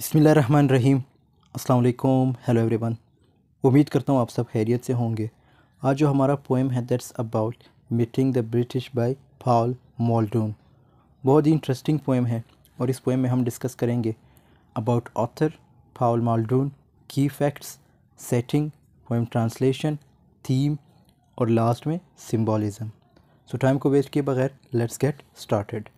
बसमिल रहीम अस्सलाम hello everyone उम्मीद करता हूँ आप सब खैरियत से होंगे आज जो हमारा पोएम है that's about meeting the British by Paul Muldoon बहुत ही इंटरेस्टिंग पोएम है और इस पोएम में हम डिस्कस करेंगे अबाउट ऑथर फाउल मॉलडून की facts setting poem translation theme और लास्ट में सिम्बॉलिज़म सो टाइम को वेस्ट किए बगैर let's get started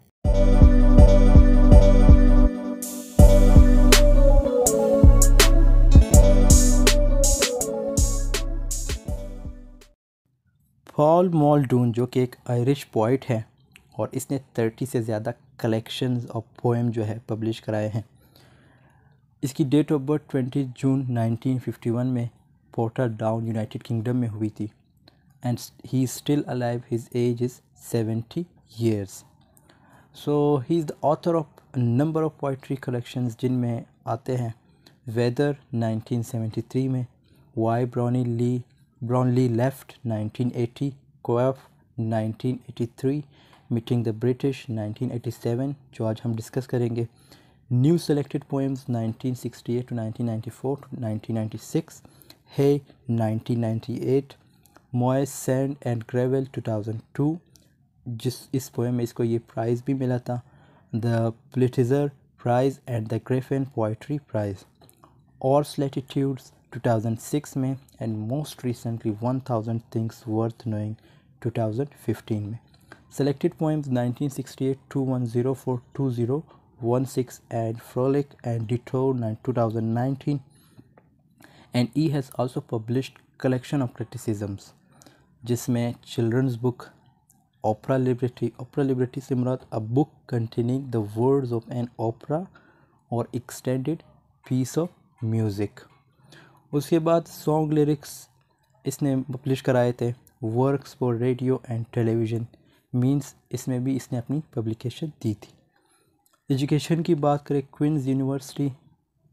Paul Muldoon जो कि एक आयरिश पोइट है और इसने थर्टी से ज़्यादा कलेक्शन ऑफ पोएम जो है पब्लिश कराए हैं इसकी date of birth twenty June nineteen fifty one में पोर्टर डाउन यूनाइटेड किंगडम में हुई थी and he is still alive his age is seventy years so he is the author of number of poetry जिन जिनमें आते हैं weather nineteen seventy three में why Brownlee Brownlee left 1980, Coeff 1983, meeting the British 1987 जो आज हम discuss करेंगे new selected poems 1968 to 1994 to 1996 Hay 1998 Moy sand and gravel 2002 जिस इस पोएम में इसको ये प्राइज़ भी मिला था the Pulitzer Prize and the Griffin poetry prize और लेटीट्यूड्स 2006 में and most recently 1000 Things Worth Knowing, 2015 में Selected poems 1968 2104 20 16 and Frolic and Detour 2019 and he has also published collection of criticisms जिसमें children's book opera liberty opera liberty से मुराद a book containing the words of an opera or extended piece of music उसके बाद song lyrics इसने publish कराए थे works for radio and television means इसमें भी इसने अपनी पब्लिकेशन दी थी एजुकेशन की बात करें क्वींस यूनिवर्सिटी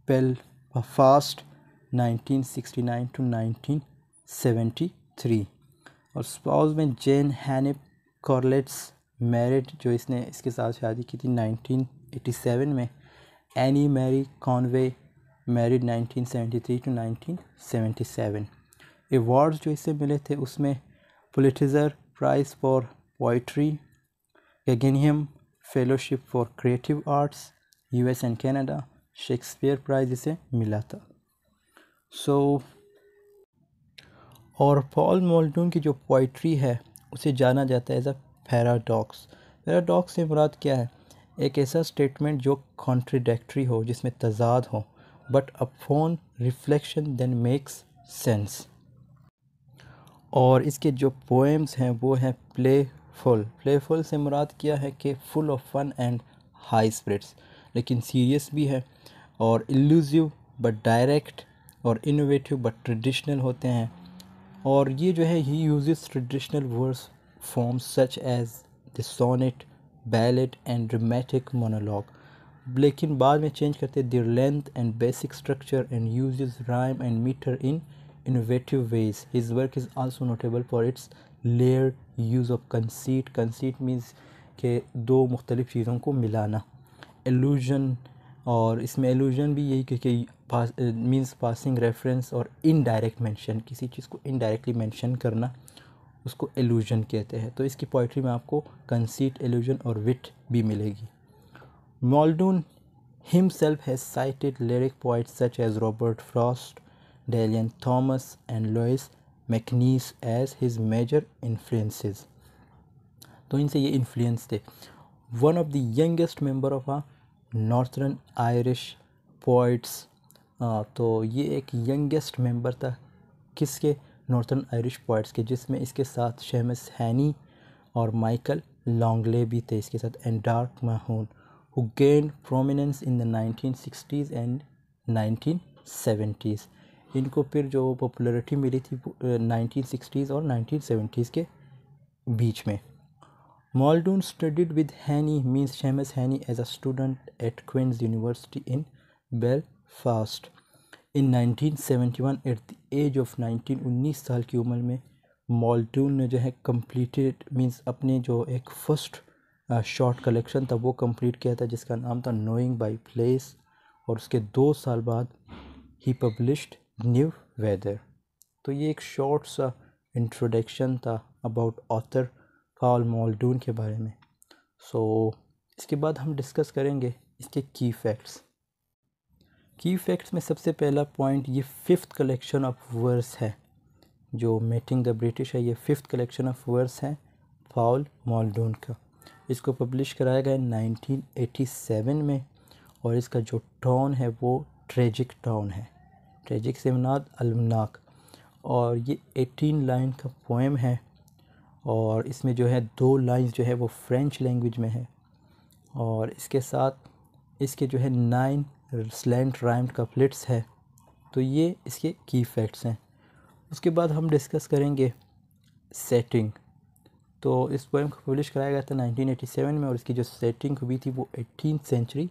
पेल फास्ट 1969 टू 1973 और स्पाउस में जेन हैनिप कॉर्लेट्स मैरिड जो इसने इसके साथ शादी की थी 1987 में Anne Marie Conway married 1973 to 1977 awards जो इसे मिले थे उसमें Pulitzer Prize for poetry Guggenheim fellowship for creative arts US and Canada Shakespeare prize इसे मिला था सो so, और पॉल मोल्टून की जो पोइट्री है उसे जाना जाता है एज अ पैराडॉक्स पैराडॉक्स से मुराद क्या है एक ऐसा स्टेटमेंट जो कॉन्ट्रीडेक्ट्री हो जिसमें तजाद हो but a phone reflection then makes sense और इसके जो पोएम्स हैं वो हैं प्लेफुल प्लेफुल से मुराद किया है कि full of fun and high spirits लेकिन सीरियस भी है और इल्यूजिव बट डायरेक्ट और इनोवेटिव बट ट्रेडिशनल होते हैं और ये जो है he use traditional verse form such as the sonnet ballad and dramatic monologue लेकिन बाद में चेंज करते their length and basic structure and use rhyme and meter in innovative ways his work is also notable for its layer use of conceit conceit means के दो मुख्तलिफ़ चीज़ों को मिलाना एलूजन और इसमें एलूजन भी यही क्योंकि मीन्स पासिंग रेफरेंस और इनडायरेक्ट मैंशन किसी चीज़ को इनडायरेक्टली मैंशन करना उसको एलूजन कहते हैं तो इसकी पोइट्री में आपको कंसीट एलूजन और विट भी मिलेगी Muldoon himself has cited lyric poets such as Robert Frost, Dalian Thomas, and Lois McNeese as his major influences. तो इनसे ये इन्फ्लुएंस थे one of the youngest member of a Northern Irish poets तो ये एक यंगेस्ट मेंबर था किसके northern Irish poets के जिसमें इसके साथ शहमस हैनी और माइकल लॉन्गले भी थे इसके साथ and Derek Mahon who gained prominence in the 1960s and 1970s इनको फिर जो पॉपुलरिटी मिली थी नाइनटीन सिक्सटीज़ और नाइनटीन सेवेंटीज़ के बीच में Muldoon studied with Heaney means Seamus Heaney as a student at Queen's University in Belfast in 1971 at the age of nineteen उन्नीस साल की उम्र में मॉलडून ने जो है कम्प्लीटेड मीन्स अपने जो एक फर्स्ट शॉर्ट कलेक्शन था वो कंप्लीट किया था जिसका नाम था नोइंग बाई प्लेस और उसके दो साल बाद ही पब्लिश्ड न्यू वेदर तो ये एक शॉर्ट सा इंट्रोडक्शन था अबाउट ऑथर फाउल मॉलडून के बारे में सो so, इसके बाद हम डिस्कस करेंगे इसके की फैक्ट्स की फैक्ट्स में सबसे पहला पॉइंट ये फिफ्थ कलेक्शन ऑफ वर्स है जो मेटिंग द ब्रिटिश है ये फिफ्थ कलेक्शन ऑफ वर्स है फाउल मॉलडून का इसको पब्लिश कराया गया 1987 में और इसका जो टॉन है वो ट्रेजिक टॉन है ट्रेजिक से मनाद अलमनाक और ये 18 लाइन का पोएम है और इसमें जो है दो लाइंस जो है वो फ्रेंच लैंग्वेज में है और इसके साथ इसके जो है नाइन स्लेंट राइम्ड कपलेट्स है तो ये इसके की फैक्ट्स हैं उसके बाद हम डिस्कस करेंगे सेटिंग तो इस पोएम को पब्लिश कराया गया था 1987 में और इसकी जो सेटिंग हुई थी वो एटीन सेंचुरी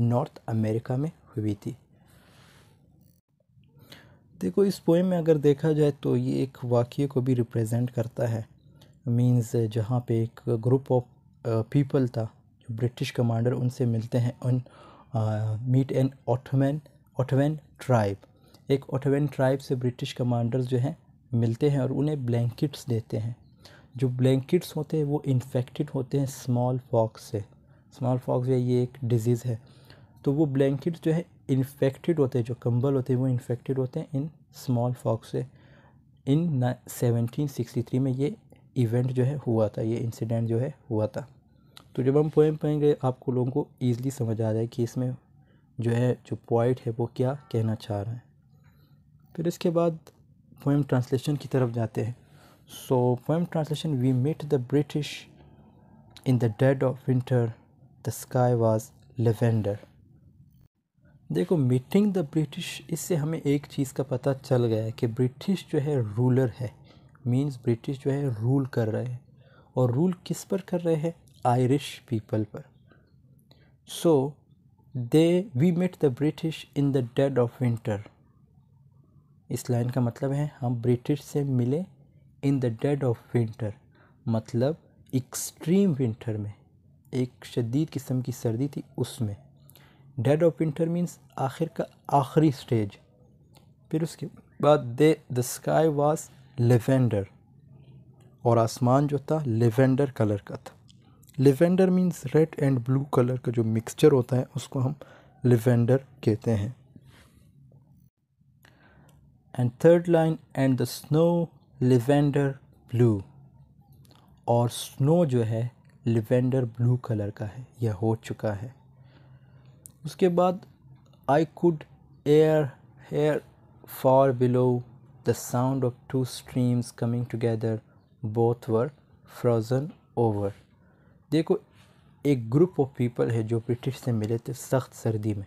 नॉर्थ अमेरिका में हुई थी देखो इस पोएम में अगर देखा जाए तो ये एक वाक्य को भी रिप्रेजेंट करता है मींस जहाँ पे एक ग्रुप ऑफ पीपल था जो ब्रिटिश कमांडर उनसे मिलते हैं उन meet an Ottoman Ottoman tribe एक ऑटोमैन ट्राइब से ब्रिटिश कमांडर्स जो हैं मिलते हैं और उन्हें ब्लैंकेट्स देते हैं जो ब्लैंकेट्स होते हैं वो इन्फेक्टेड होते हैं स्मॉल फॉक्स से स्मॉल फॉक्स या ये एक डिजीज़ है तो वो ब्लैंकेट जो है इन्फेक्टेड होते हैं जो कंबल होते हैं वो इन्फेक्टेड होते हैं इन स्मॉल फॉक्स से इन सेवनटीन सिक्सटी थ्री में ये इवेंट जो है हुआ था ये इंसिडेंट जो है हुआ था तो जब हम पोएम पढ़ेंगे आपको लोगों को ईज़िली समझ आ जाए कि इसमें जो है जो पॉइंट है वो क्या कहना चाह रहे हैं फिर इसके बाद पोएम ट्रांसलेशन की तरफ जाते हैं So, poem translation We met the British in the dead of winter, the sky was lavender. देखो मीटिंग द ब्रिटिश इससे हमें एक चीज़ का पता चल गया है कि ब्रिटिश जो है रूलर है मींस ब्रिटिश जो है रूल कर रहे हैं और रूल किस पर कर रहे हैं आयरिश पीपल पर so they we met the British in the dead of winter इस लाइन का मतलब है हम ब्रिटिश से मिले in the dead of winter मतलब एक्सट्रीम विंटर में एक शदीद किस्म की सर्दी थी उसमें डेड ऑफ विंटर मीन्स आखिर का आखिरी स्टेज फिर उसके बाद they the sky was lavender और आसमान जो था लेवेंडर कलर का था lavender means red and blue colour का जो मिक्सचर होता है उसको हम लेवेंडर कहते हैं and third line and the snow lavender blue और स्नो जो है लिवेंडर ब्लू कलर का है यह हो चुका है उसके बाद I could hear hear far below the sound of two streams coming together both were frozen over देखो एक ग्रुप ऑफ पीपल है जो ब्रिटिश से मिले थे सख्त सर्दी में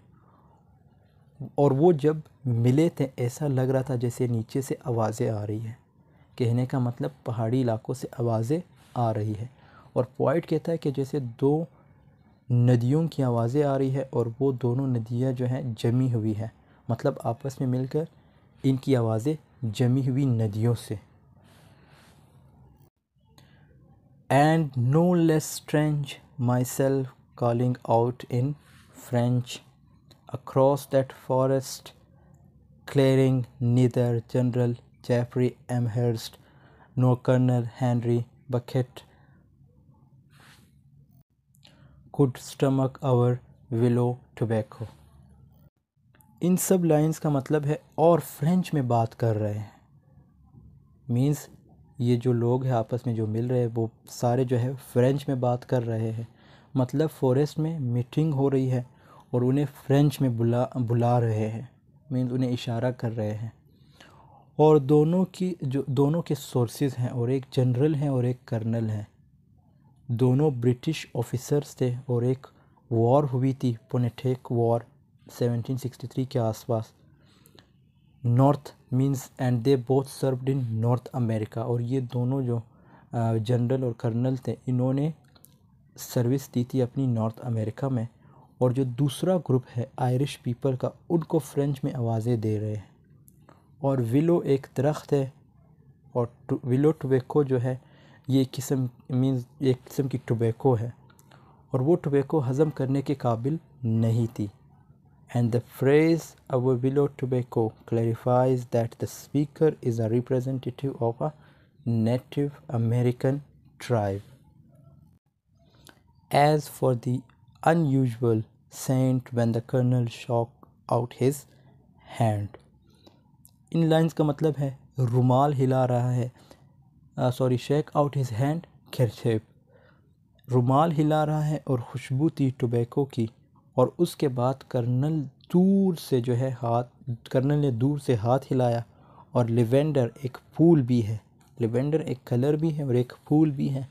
और वो जब मिले थे ऐसा लग रहा था जैसे नीचे से आवाज़ें आ रही हैं कहने का मतलब पहाड़ी इलाकों से आवाज़ें आ रही है और पॉइंट कहता है कि जैसे दो नदियों की आवाज़ें आ रही है और वो दोनों नदियाँ जो हैं जमी हुई हैं मतलब आपस में मिलकर इनकी आवाज़ें जमी हुई नदियों से and no less strange myself calling out in French across that forest clearing neither general Jeffrey Amherst, no Colonel Henry Bouquet could stomach our willow tobacco. इन सब लाइंस का मतलब है और फ्रेंच में बात कर रहे हैं मींस ये जो लोग हैं आपस में जो मिल रहे हैं वो सारे जो है फ्रेंच में बात कर रहे हैं मतलब फॉरेस्ट में मीटिंग हो रही है और उन्हें फ्रेंच में बुला बुला रहे हैं मीन्स उन्हें इशारा कर रहे हैं और दोनों की जो दोनों के सोर्सेज हैं और एक जनरल हैं और एक कर्नल हैं दोनों ब्रिटिश ऑफिसर्स थे और एक वॉर हुई थी पोनेटेक वॉर 1763 के आसपास north means and they both served in North America और ये दोनों जो जनरल और कर्नल थे इन्होंने सर्विस दी थी अपनी नॉर्थ अमेरिका में और जो दूसरा ग्रुप है आयरिश पीपल का उनको फ्रेंच में आवाज़ें दे रहे हैं और विलो एक दरख्त है और टु, विलो टबेको जो है ये किस्म मीन एक किस्म की टबेको है और वो टबेको हज़म करने के काबिल नहीं थी and the phrase of willow tobacco clarifies that the speaker is a representative of a native American tribe as for the unusual scent when the colonel shook out his hand इन lines का मतलब है रुमाल हिला रहा है sorry shake out his handkerchief रुमाल हिला रहा है और खुशबू थी टोबैको की और उसके बाद कर्नल दूर से जो है हाथ कर्नल ने दूर से हाथ हिलाया और लिवेंडर एक फूल भी है लिवेंडर एक कलर भी है और एक फूल भी है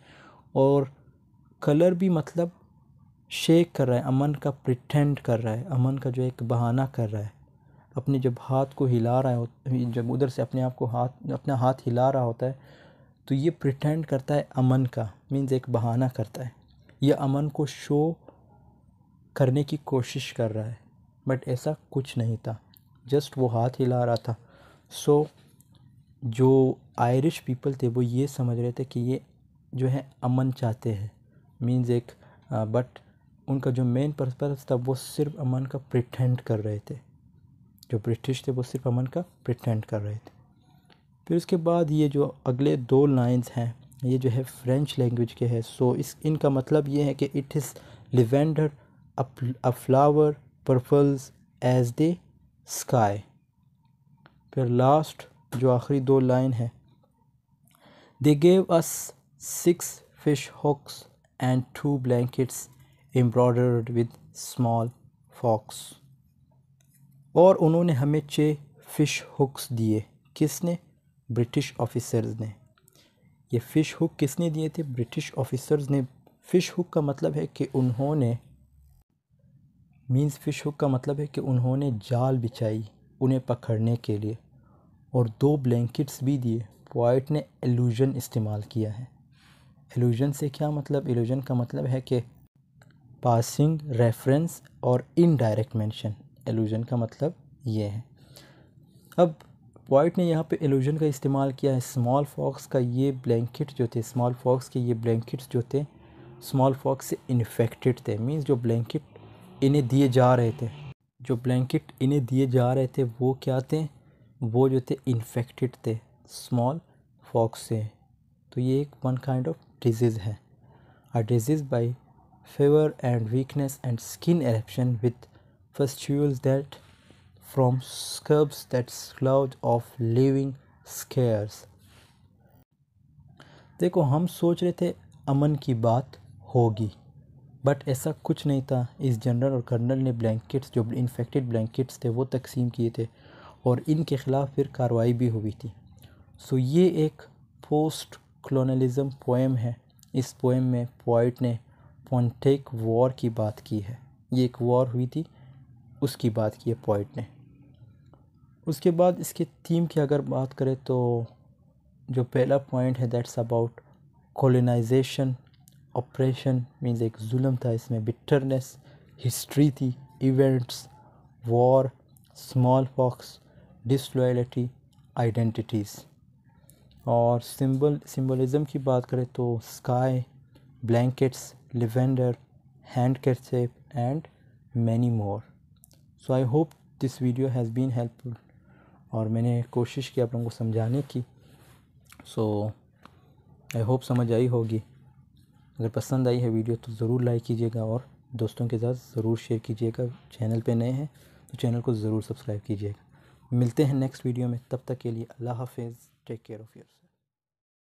और कलर भी मतलब शेक कर रहा है अमन का प्रिटेंड कर रहा है अमन का जो एक बहाना कर रहा है अपने जब हाथ को हिला रहा है जब उधर से अपने आप को हाथ अपना हाथ हिला रहा होता है तो ये प्रिटेंड करता है अमन का मीन्स एक बहाना करता है यह अमन को शो करने की कोशिश कर रहा है बट ऐसा कुछ नहीं था जस्ट वो हाथ हिला रहा था सो so, जो आयरिश पीपल थे वो ये समझ रहे थे कि ये जो है अमन चाहते हैं मीन्स एक बट uh, उनका जो मेन पर्पज़ था वो सिर्फ अमन का प्रिटेंड कर रहे थे जो ब्रिटिश थे वो सिर्फ अमन का प्रटेंड कर रहे थे फिर उसके बाद ये जो अगले दो लाइंस हैं ये जो है फ्रेंच लैंग्वेज के हैं सो इस इनका मतलब ये है कि it is lavender a flower purples as the sky फिर लास्ट जो आखिरी दो लाइन है they gave us six fish hooks and two blankets embroidered with smallpox और उन्होंने हमें छः फ़िश हुक्स दिए किसने ब्रिटिश ऑफिसर्स ने ये फ़िश हुक किसने दिए थे ब्रिटिश ऑफिसर्स ने फ़िश हुक का मतलब है कि उन्होंने मीन्स फ़िश हुक का मतलब है कि उन्होंने जाल बिछाई उन्हें पकड़ने के लिए और दो ब्लैंकेट्स भी दिए पॉइट ने एलूजन इस्तेमाल किया है एलूजन से क्या मतलब एलूजन का मतलब है कि पासिंग रेफरेंस और इनडायरेक्ट मेंशन एलूजन का मतलब ये है अब वाइट ने यहाँ पे एलूजन का इस्तेमाल किया है स्मॉल फॉक्स का ये ब्लैंकेट जो थे स्मॉल फॉक्स के ये ब्लैंकेट्स जो थे स्मॉल फॉक्स से इन्फेक्टेड थे मींस जो ब्लैंकेट इन्हें दिए जा रहे थे जो ब्लैंकेट इन्हें दिए जा रहे थे वो क्या थे वो जो थे इन्फेक्टेड थे स्मॉल फॉक्स से तो ये एक वन काइंड ऑफ डिजीज़ है a disease by fever and weakness and skin eruption with festivals that from scabs that cloud of living scares. देखो हम सोच रहे थे अमन की बात होगी बट ऐसा कुछ नहीं था इस जनरल और कर्नल ने ब्लैंकेट्स जो इन्फेक्टेड ब्लैंकेट्स थे वो तकसीम किए थे और इनके ख़िलाफ़ फिर कार्रवाई भी हुई थी सो ये एक पोस्ट कलोनलिज़म पोएम है इस पोएम में पोइट ने पॉन्टेक वॉर की बात की है ये एक वॉर हुई थी उसकी बात की है पोइट ने उसके बाद इसके थीम की अगर बात करें तो जो पहला पॉइंट है that's about colonization oppression means एक जुल्म था इसमें बिटरनेस हिस्ट्री थी events war smallpox disloyalty identities और सिंबल सिंबलिज्म की बात करें तो sky blankets lavender handkerchief and many more so I hope this video has been helpful और मैंने कोशिश की आप लोगों को समझाने की सो आई होप समझ आई होगी अगर पसंद आई है वीडियो तो ज़रूर लाइक कीजिएगा और दोस्तों के साथ ज़रूर शेयर कीजिएगा चैनल पे नए हैं तो चैनल को ज़रूर सब्सक्राइब कीजिएगा मिलते हैं नेक्स्ट वीडियो में तब तक के लिए अल्लाह हाफिज़ टेक केयर ऑफ़ योर